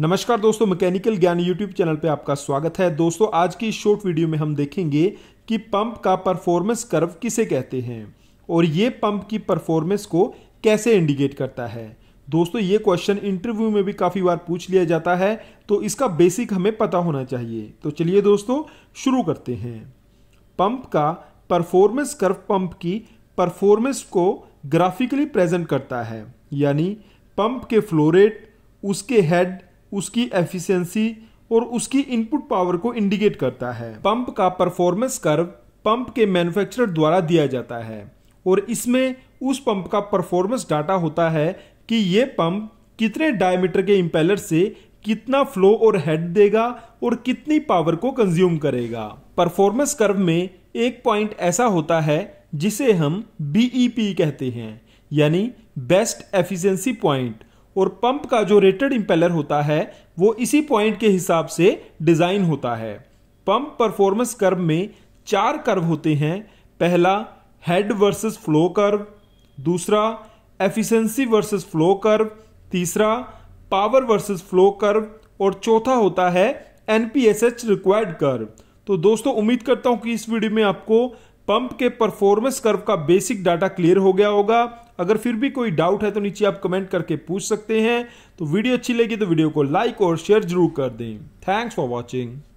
नमस्कार दोस्तों मैकेनिकल ज्ञान यूट्यूब चैनल पे आपका स्वागत है दोस्तों आज की शॉर्ट वीडियो में हम देखेंगे कि पंप का परफॉर्मेंस कर्व किसे कहते हैं और ये पंप की परफॉर्मेंस को कैसे इंडिकेट करता है दोस्तों ये क्वेश्चन इंटरव्यू में भी काफ़ी बार पूछ लिया जाता है तो इसका बेसिक हमें पता होना चाहिए तो चलिए दोस्तों शुरू करते हैं पंप का परफॉर्मेंस कर्व पंप की परफॉर्मेंस को ग्राफिकली प्रेजेंट करता है यानी पंप के फ्लोरेट उसके हेड उसकी एफिशिएंसी और उसकी इनपुट पावर को इंडिकेट करता है पंप का परफॉर्मेंस कर्व पंप के मैन्युफैक्चरर द्वारा दिया जाता है और इसमें उस पंप का परफॉर्मेंस डाटा होता है कि ये पंप कितने डायमीटर के इम्पेलर से कितना फ्लो और हेड देगा और कितनी पावर को कंज्यूम करेगा परफॉर्मेंस कर्व में एक पॉइंट ऐसा होता है जिसे हम बीईपी e कहते हैं यानी बेस्ट एफिशिएंसी पॉइंट और पंप का जो रेटेड इंपेलर होता है वो इसी पॉइंट के हिसाब से डिज़ाइन होता है पंप परफॉर्मेंस कर्व में चार कर्व होते हैं पहला हेड वर्सेस फ्लो कर्व दूसरा एफिशिएंसी वर्सेस फ्लो कर्व तीसरा पावर वर्सेस फ्लो कर्व और चौथा होता है एनपीएसएच रिक्वायर्ड कर्व तो दोस्तों उम्मीद करता हूं कि इस वीडियो में आपको पंप के परफॉर्मेंस कर्व का बेसिक डाटा क्लियर हो गया होगा अगर फिर भी कोई डाउट है तो नीचे आप कमेंट करके पूछ सकते हैं तो वीडियो अच्छी लगी तो वीडियो को लाइक और शेयर जरूर कर दें थैंक्स फॉर वॉचिंग